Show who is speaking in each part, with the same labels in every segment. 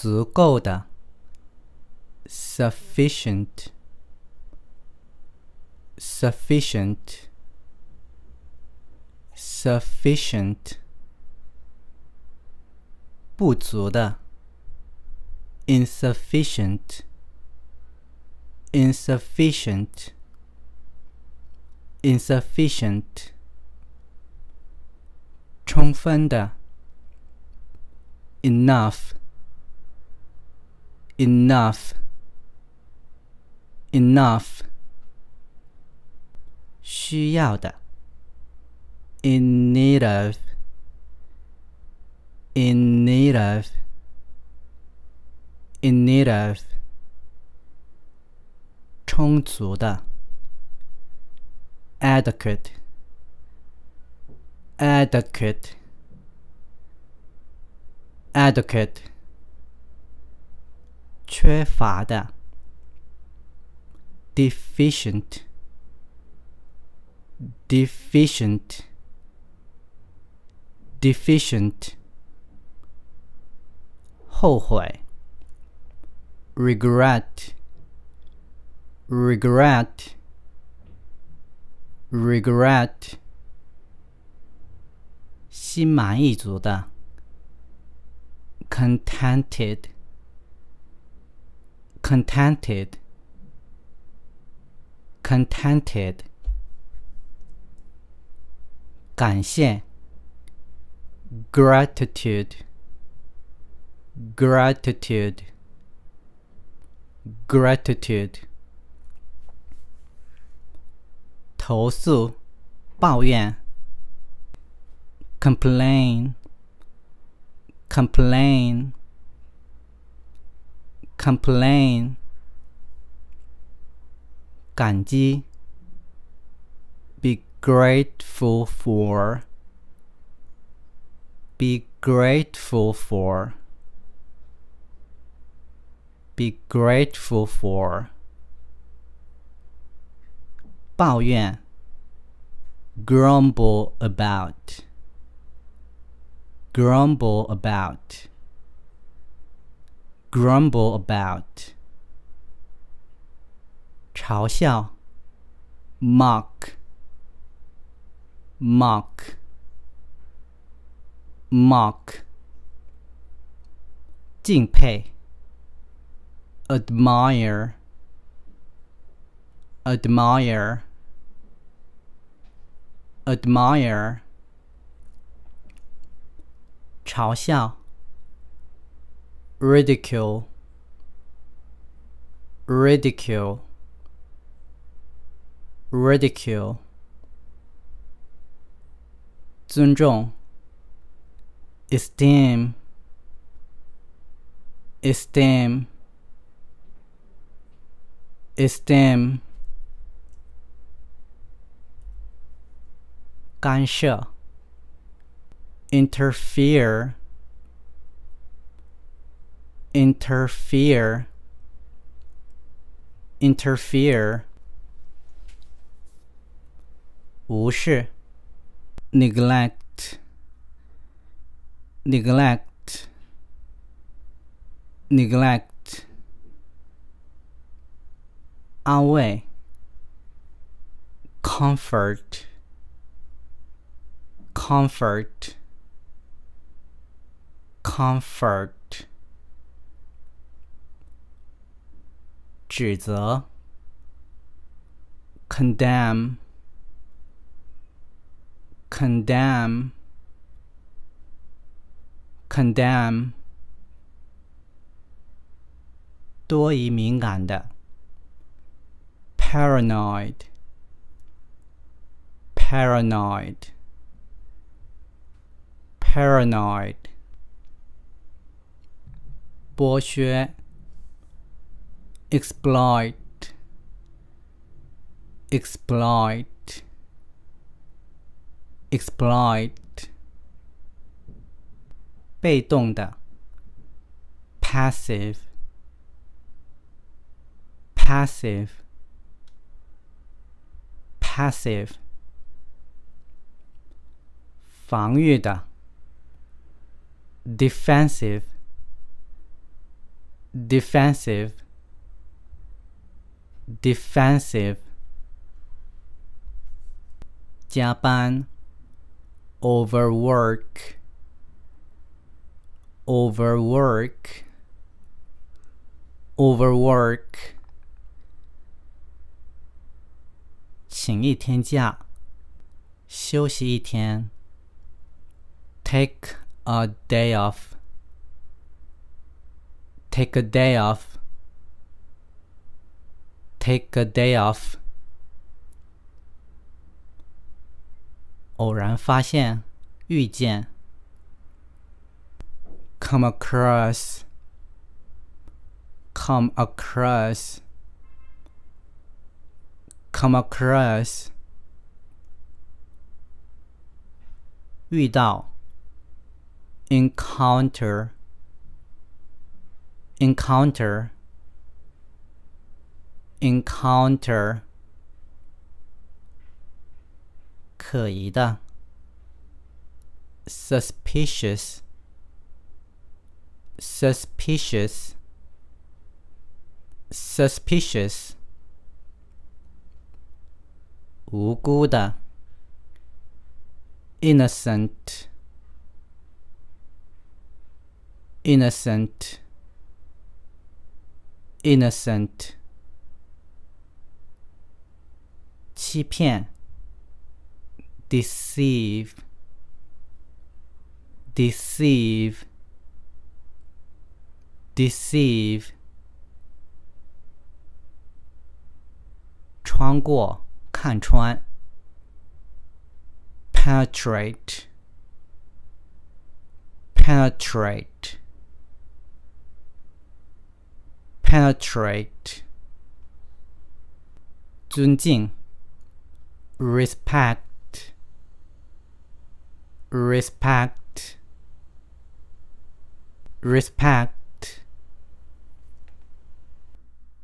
Speaker 1: 足够的 sufficient sufficient sufficient 不足的 insufficient insufficient insufficient 充分的 enough enough enough 需要的 in need of in need of in need of 充足的 adequate adequate adequate 缺乏的，deficient，deficient，deficient。后悔，regret，regret，regret。心满意足的，contented。contented contented 感谢 gratitude gratitude gratitude 投诉抱怨 complain complain complain 感激 be grateful for be grateful for be grateful for 抱怨 grumble about grumble about grumble about, 嘲笑 mock, mock, mock, 敬佩 admire, admire, admire, 嘲笑 ridicule ridicule ridicule 尊重 esteem esteem esteem 干涉 interfere interfere interfere 无视 neglect neglect neglect 安慰 comfort comfort comfort 指责，condemn，condemn，condemn，多疑敏感的，paranoid，paranoid，paranoid，剥削。exploit exploit exploit 被动的 passive passive passive 防御的 defensive defensive defensive 加班 overwork overwork overwork 请一天假休息一天 take a day off take a day off take a day off. Come across, come across, come across. Encounter. encounter。encounter 可疑的 suspicious suspicious suspicious 无辜的 innocent innocent innocent 欺骗，deceive，deceive，deceive，穿过，看穿，penetrate，penetrate，penetrate，尊敬。respect respect respect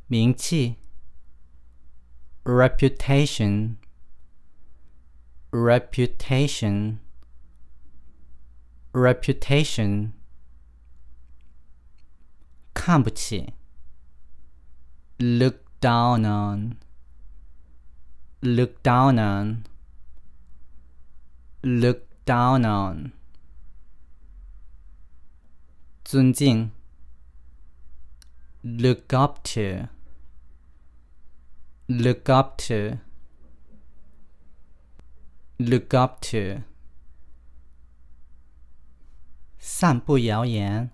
Speaker 1: 名气 reputation reputation reputation 看不起 look down on look down on look down on 尊敬 look up to look up to look up to 散布谣言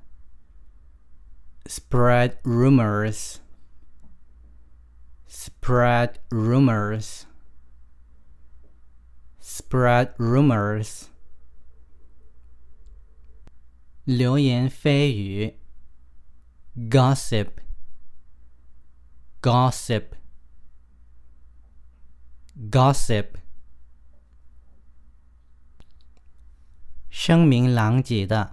Speaker 1: spread rumors spread rumors spread rumors. 流言蜚语 gossip gossip gossip notorious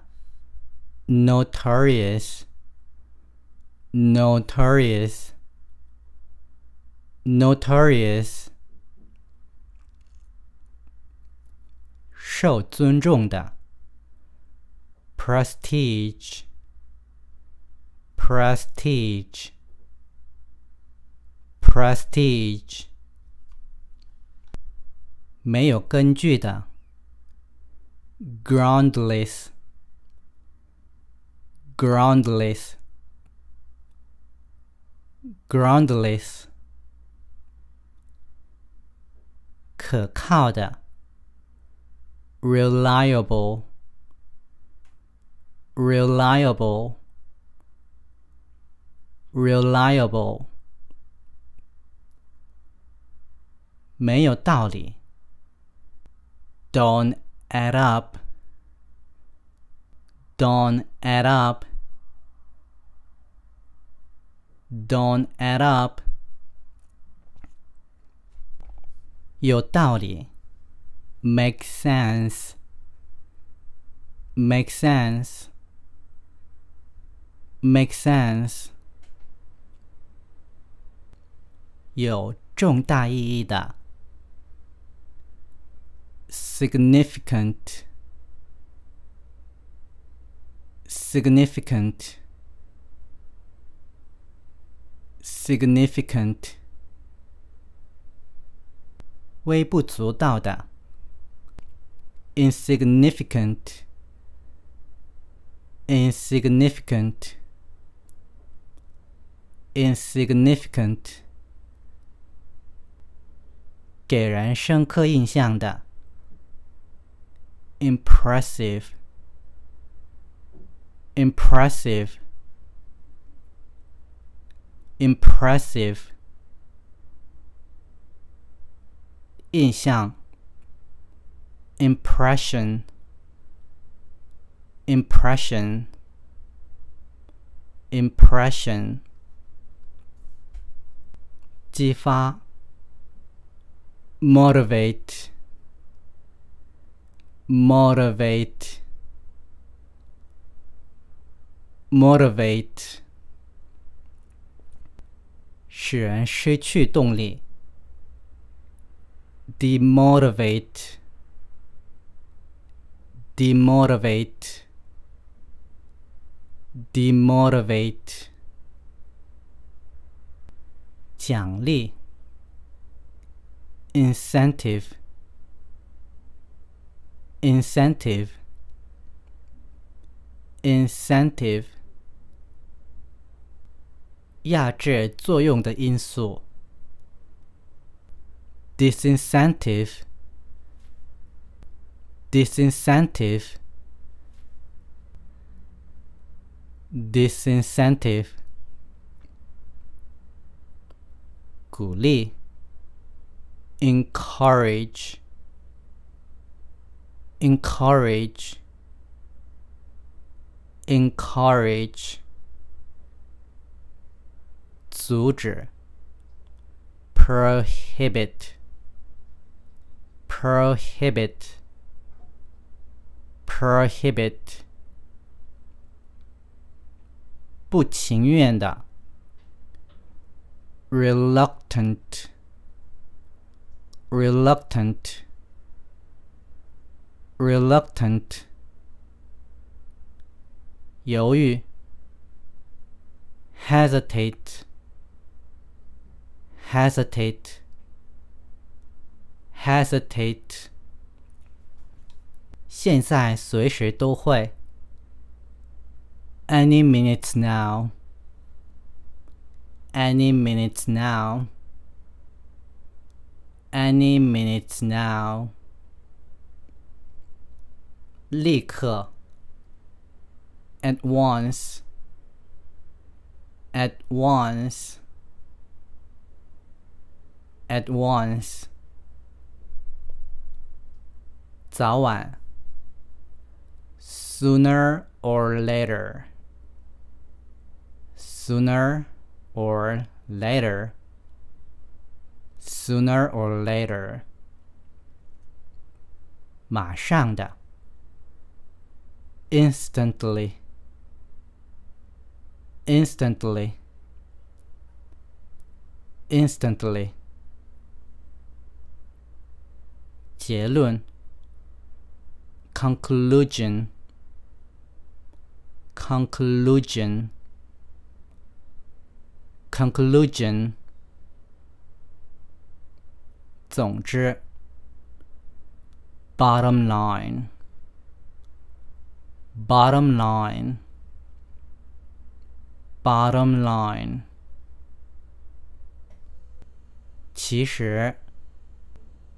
Speaker 1: notorious notorious 受尊重的，prestige，prestige，prestige，没有根据的，groundless，groundless，groundless，可靠的。reliable reliable reliable 没有道理 don't add up don't add up don't add up 有道理 make sense make sense make sense 有重大意义的 significant significant significant 微不足道的 insignificant insignificant insignificant 给人深刻印象的 impressive impressive impressive 印象 impression impression impression 激发 motivate motivate motivate 使人失去动力 demotivate demotivate demotivate 奖励 incentive incentive incentive 压制作用的因素 disincentive disincentive disincentive 鼓励 encourage encourage encourage 阻止 prohibit prohibit prohibit 不情愿的 reluctant reluctant reluctant 犹豫 hesitate hesitate hesitate 现在随时都会。Any minutes now. Any minutes now. Any minutes now. 立刻。At once. At once. At once. 早晚。sooner or later. Sooner or later. Sooner or later. 马上的，instantly。instantly instantly 结论 conclusion conclusion conclusion 总之 bottom line bottom line bottom line 其实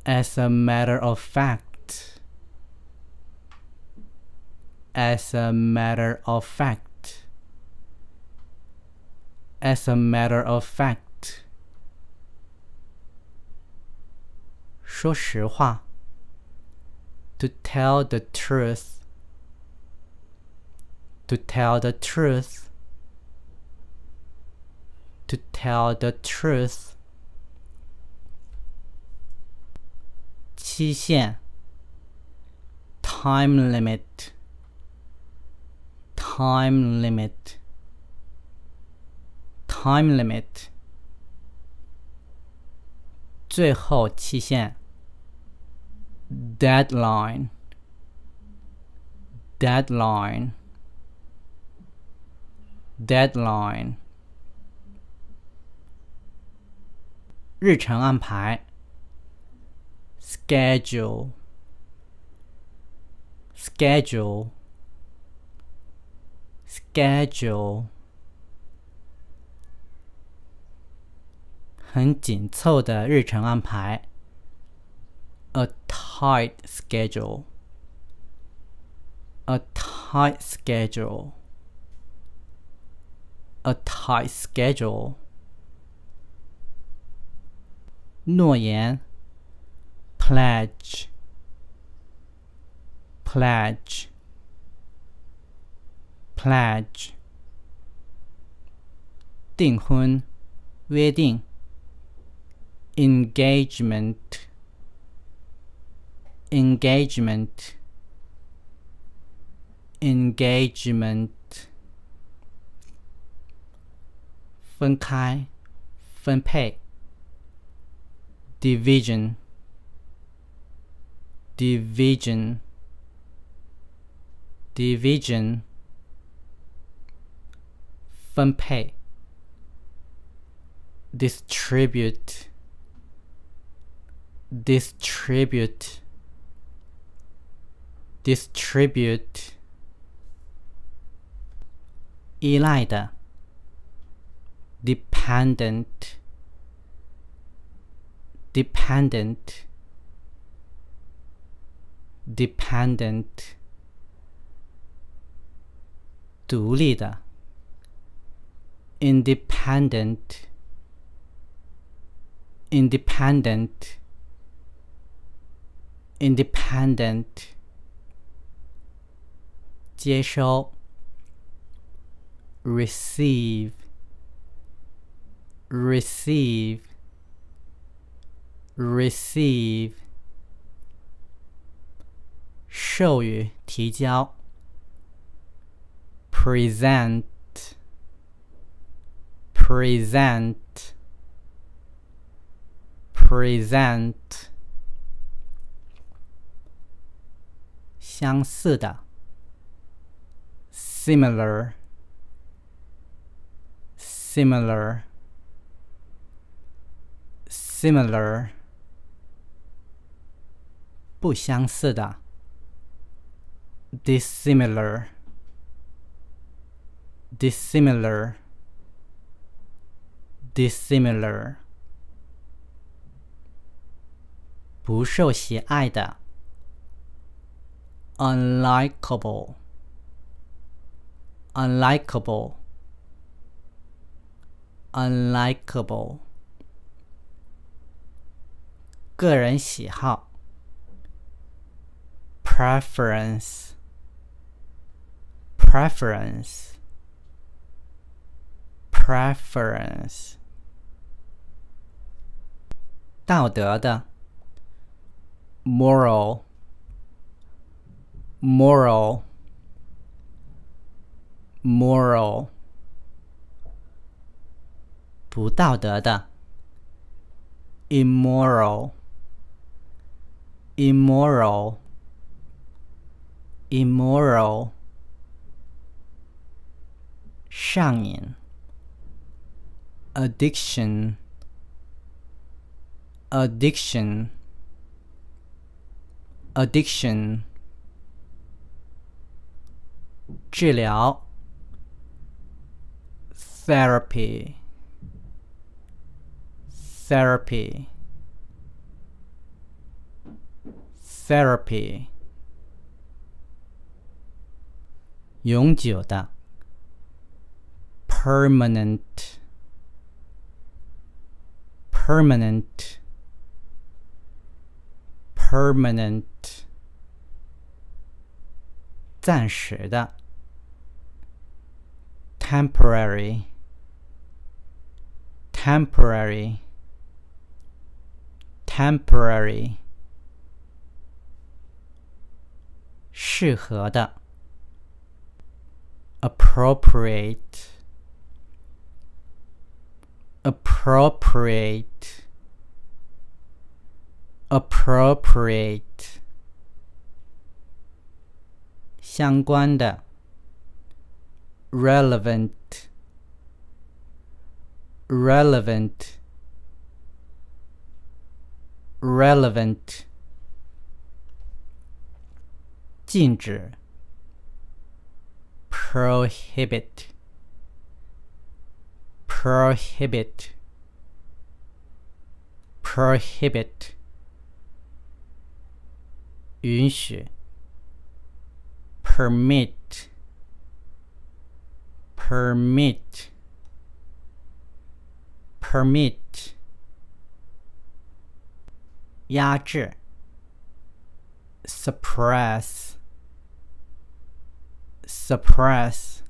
Speaker 1: as a matter of fact as a matter of fact as a matter of fact 说实话 to tell the truth to tell the truth to tell the truth 期限 time limit time limit time limit 最后期限 deadline deadline deadline 日程安排 schedule schedule Schedule，很紧凑的日程安排。A tight schedule。A tight schedule。A tight schedule。诺言。Pledge。Pledge。pledge 订婚约定 engagement engagement engagement 分开分配 division division division 分配 distribute distribute distribute 依赖的 dependent dependent dependent 独立的 independent independent independent 接收 receive receive receive 授予提交 present present present 相似的 similar similar similar 不相似的 dissimilar dissimilar Dissimilar, Unlikable, dissimilar，不受喜爱的，unlikable。unlikable, Preference, preference, preference，道德的 moral moral moral immoral addiction addiction addiction 治疗 therapy therapy therapy 永久的 permanent permanent permanent 暂时的 temporary temporary temporary 适合的 appropriate appropriate appropriate 相关的 relevant relevant relevant 禁止 prohibit prohibit prohibit 允许，permit permit permit 压制，suppress suppress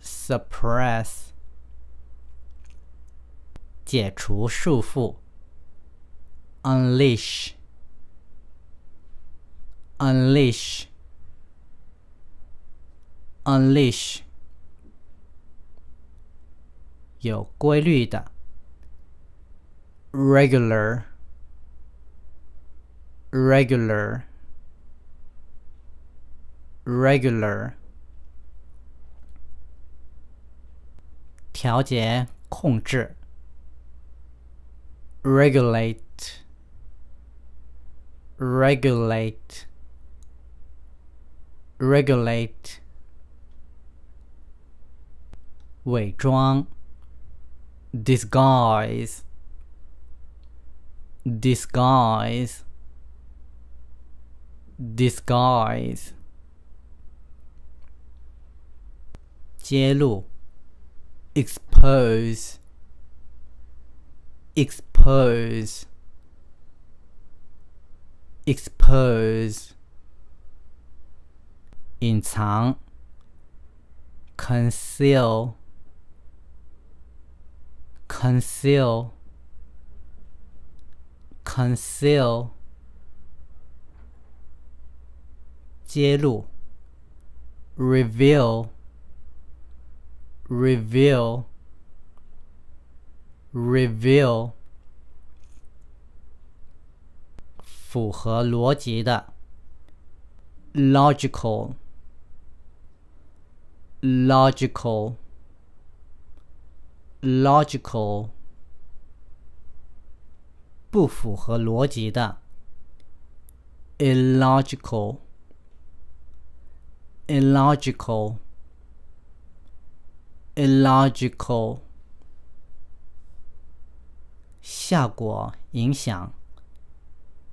Speaker 1: suppress 解除束缚，unleash。Unleash，unleash，有规律的，regular，regular，regular，调节控制，regulate，regulate。regulate 伪装 disguise disguise disguise 揭露 expose expose expose 隐藏，conceal，conceal，conceal，揭露，reveal，reveal，reveal，符合逻辑的，logical。logical，logical，不符合逻辑的，illogical，illogical，illogical，效果影响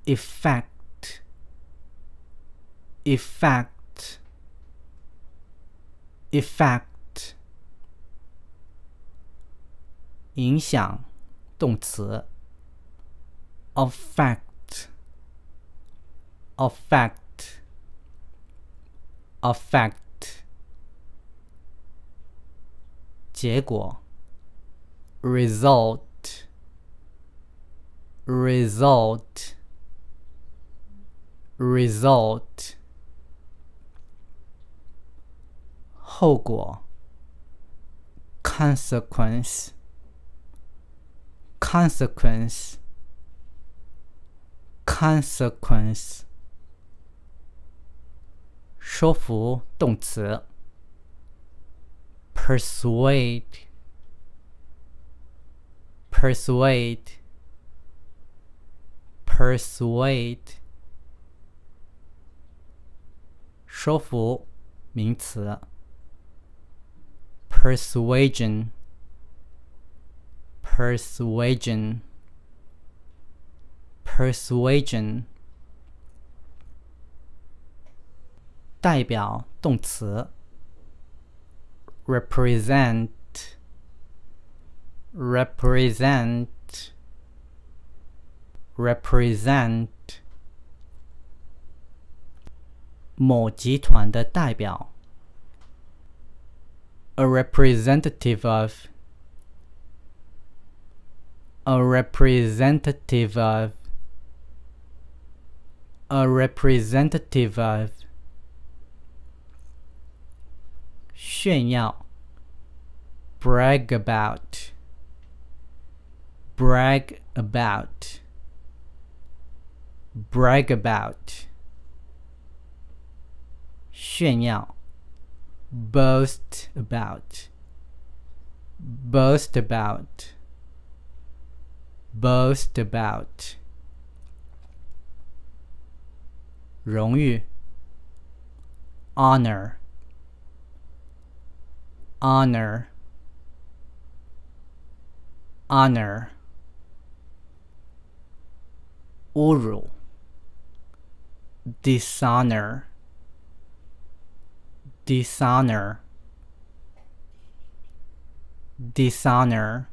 Speaker 1: ，effect，effect。effect 影响动词 affect affect affect 结果 result result result 后果，consequence，consequence，consequence。说服动词，persuade，persuade，persuade。说服名词。persuasion persuasion persuasion 代表动词 represent represent represent 某集团的代表 a representative of a representative of a representative of 炫耀 brag about brag about brag about 炫耀 boast about boast about boast about 荣誉 honor honor honor 侮辱 dishonor dishonor dishonor